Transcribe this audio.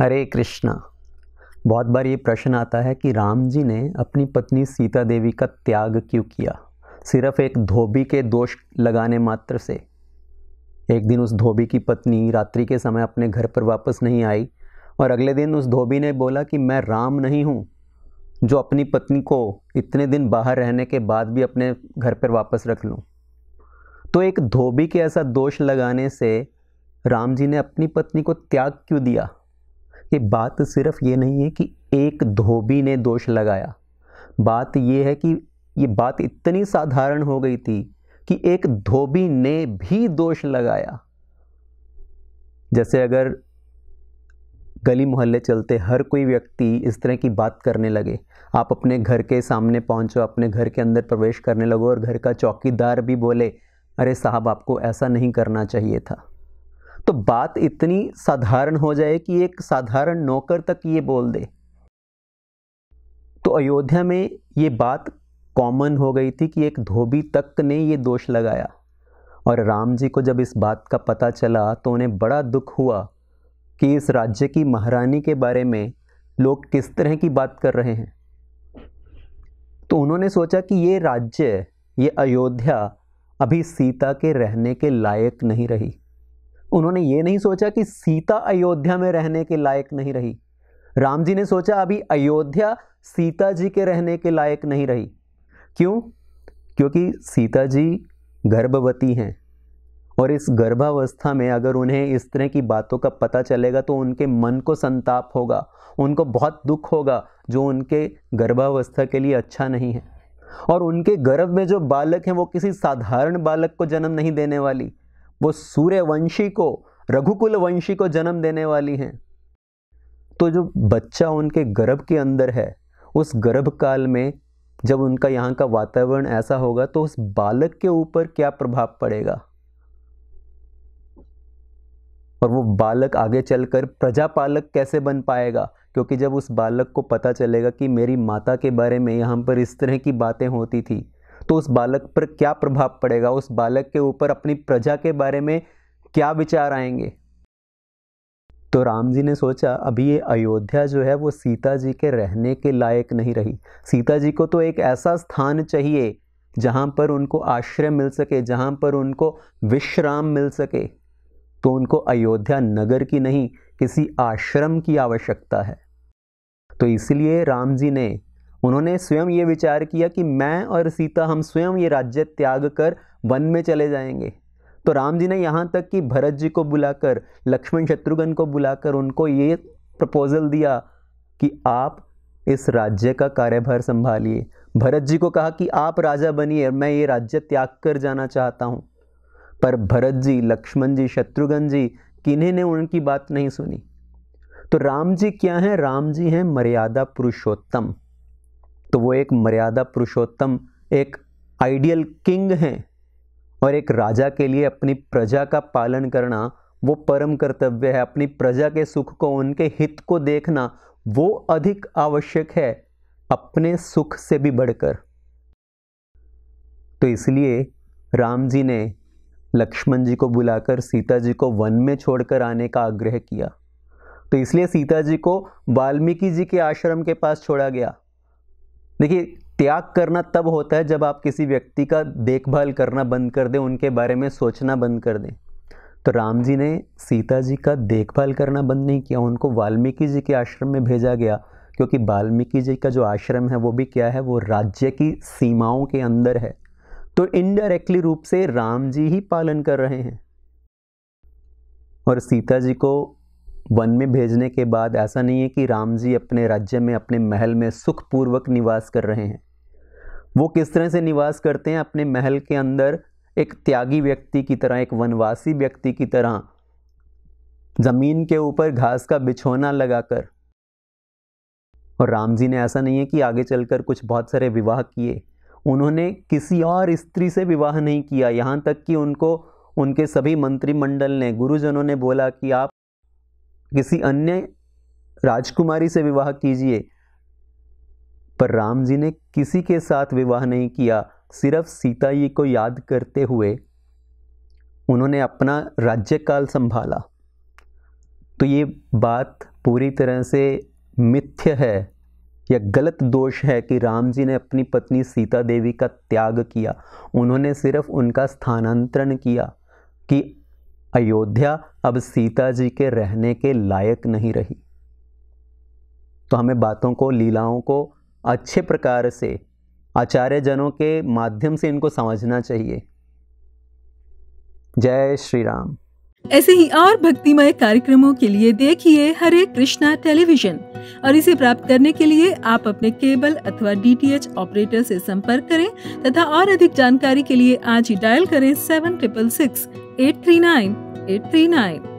हरे कृष्णा बहुत बार ये प्रश्न आता है कि राम जी ने अपनी पत्नी सीता देवी का त्याग क्यों किया सिर्फ एक धोबी के दोष लगाने मात्र से एक दिन उस धोबी की पत्नी रात्रि के समय अपने घर पर वापस नहीं आई और अगले दिन उस धोबी ने बोला कि मैं राम नहीं हूँ जो अपनी पत्नी को इतने दिन बाहर रहने के बाद भी अपने घर पर वापस रख लूँ तो एक धोबी के ऐसा दोष लगाने से राम जी ने अपनी पत्नी को त्याग क्यों दिया कि बात सिर्फ ये नहीं है कि एक धोबी ने दोष लगाया बात ये है कि ये बात इतनी साधारण हो गई थी कि एक धोबी ने भी दोष लगाया जैसे अगर गली मोहल्ले चलते हर कोई व्यक्ति इस तरह की बात करने लगे आप अपने घर के सामने पहुंचो अपने घर के अंदर प्रवेश करने लगो और घर का चौकीदार भी बोले अरे साहब आपको ऐसा नहीं करना चाहिए था तो बात इतनी साधारण हो जाए कि एक साधारण नौकर तक ये बोल दे तो अयोध्या में ये बात कॉमन हो गई थी कि एक धोबी तक ने ये दोष लगाया और राम जी को जब इस बात का पता चला तो उन्हें बड़ा दुख हुआ कि इस राज्य की महारानी के बारे में लोग किस तरह की बात कर रहे हैं तो उन्होंने सोचा कि ये राज्य ये अयोध्या अभी सीता के रहने के लायक नहीं रही उन्होंने ये नहीं सोचा कि सीता अयोध्या में रहने के लायक नहीं रही राम जी ने सोचा अभी अयोध्या सीता जी के रहने के लायक नहीं रही क्यों क्योंकि सीता जी गर्भवती हैं और इस गर्भावस्था में अगर उन्हें इस तरह की बातों का पता चलेगा तो उनके मन को संताप होगा उनको बहुत दुख होगा जो उनके गर्भावस्था के लिए अच्छा नहीं है और उनके गर्भ में जो बालक हैं वो किसी साधारण बालक को जन्म नहीं देने वाली वो सूर्यवंशी को रघुकुल वंशी को जन्म देने वाली हैं तो जो बच्चा उनके गर्भ के अंदर है उस गर्भ काल में जब उनका यहाँ का वातावरण ऐसा होगा तो उस बालक के ऊपर क्या प्रभाव पड़ेगा और वो बालक आगे चलकर प्रजापालक कैसे बन पाएगा क्योंकि जब उस बालक को पता चलेगा कि मेरी माता के बारे में यहाँ पर इस तरह की बातें होती थी तो उस बालक पर क्या प्रभाव पड़ेगा उस बालक के ऊपर अपनी प्रजा के बारे में क्या विचार आएंगे तो राम जी ने सोचा अभी ये अयोध्या जो है वो सीता जी के रहने के लायक नहीं रही सीता जी को तो एक ऐसा स्थान चाहिए जहाँ पर उनको आश्रय मिल सके जहाँ पर उनको विश्राम मिल सके तो उनको अयोध्या नगर की नहीं किसी आश्रम की आवश्यकता है तो इसलिए राम जी ने उन्होंने स्वयं ये विचार किया कि मैं और सीता हम स्वयं ये राज्य त्याग कर वन में चले जाएंगे तो राम जी ने यहाँ तक कि भरत जी को बुलाकर लक्ष्मण शत्रुघ्न को बुलाकर उनको ये प्रपोज़ल दिया कि आप इस राज्य का कार्यभार संभालिए भरत जी को कहा कि आप राजा बनिए मैं ये राज्य त्याग कर जाना चाहता हूँ पर भरत जी लक्ष्मण जी शत्रुघ्न जी किन्हीं ने उनकी बात नहीं सुनी तो राम जी क्या हैं राम जी हैं मर्यादा पुरुषोत्तम तो वो एक मर्यादा पुरुषोत्तम एक आइडियल किंग हैं और एक राजा के लिए अपनी प्रजा का पालन करना वो परम कर्तव्य है अपनी प्रजा के सुख को उनके हित को देखना वो अधिक आवश्यक है अपने सुख से भी बढ़कर तो इसलिए राम जी ने लक्ष्मण जी को बुलाकर सीता जी को वन में छोड़कर आने का आग्रह किया तो इसलिए सीता जी को वाल्मीकि जी के आश्रम के पास छोड़ा गया देखिए त्याग करना तब होता है जब आप किसी व्यक्ति का देखभाल करना बंद कर दें उनके बारे में सोचना बंद कर दें तो राम जी ने सीता जी का देखभाल करना बंद नहीं किया उनको वाल्मीकि जी के आश्रम में भेजा गया क्योंकि वाल्मीकि जी का जो आश्रम है वो भी क्या है वो राज्य की सीमाओं के अंदर है तो इनडायरेक्टली रूप से राम जी ही पालन कर रहे हैं और सीता जी को वन में भेजने के बाद ऐसा नहीं है कि राम जी अपने राज्य में अपने महल में सुखपूर्वक निवास कर रहे हैं वो किस तरह से निवास करते हैं अपने महल के अंदर एक त्यागी व्यक्ति की तरह एक वनवासी व्यक्ति की तरह ज़मीन के ऊपर घास का बिछोना लगाकर और राम जी ने ऐसा नहीं है कि आगे चलकर कुछ बहुत सारे विवाह किए उन्होंने किसी और स्त्री से विवाह नहीं किया यहाँ तक कि उनको उनके सभी मंत्रिमंडल ने गुरुजनों ने बोला कि आप किसी अन्य राजकुमारी से विवाह कीजिए पर राम जी ने किसी के साथ विवाह नहीं किया सिर्फ सीता जी को याद करते हुए उन्होंने अपना राज्यकाल संभाला तो ये बात पूरी तरह से मिथ्य है या गलत दोष है कि राम जी ने अपनी पत्नी सीता देवी का त्याग किया उन्होंने सिर्फ उनका स्थानांतरण किया कि अयोध्या अब सीता जी के रहने के लायक नहीं रही तो हमें बातों को लीलाओं को अच्छे प्रकार से आचार्य जनों के माध्यम से इनको समझना चाहिए जय श्री राम ऐसे ही और भक्तिमय कार्यक्रमों के लिए देखिए हरे कृष्णा टेलीविजन और इसे प्राप्त करने के लिए आप अपने केबल अथवा डीटीएच ऑपरेटर से संपर्क करें तथा और अधिक जानकारी के लिए आज ही डायल करें seven triple six eight three nine eight three nine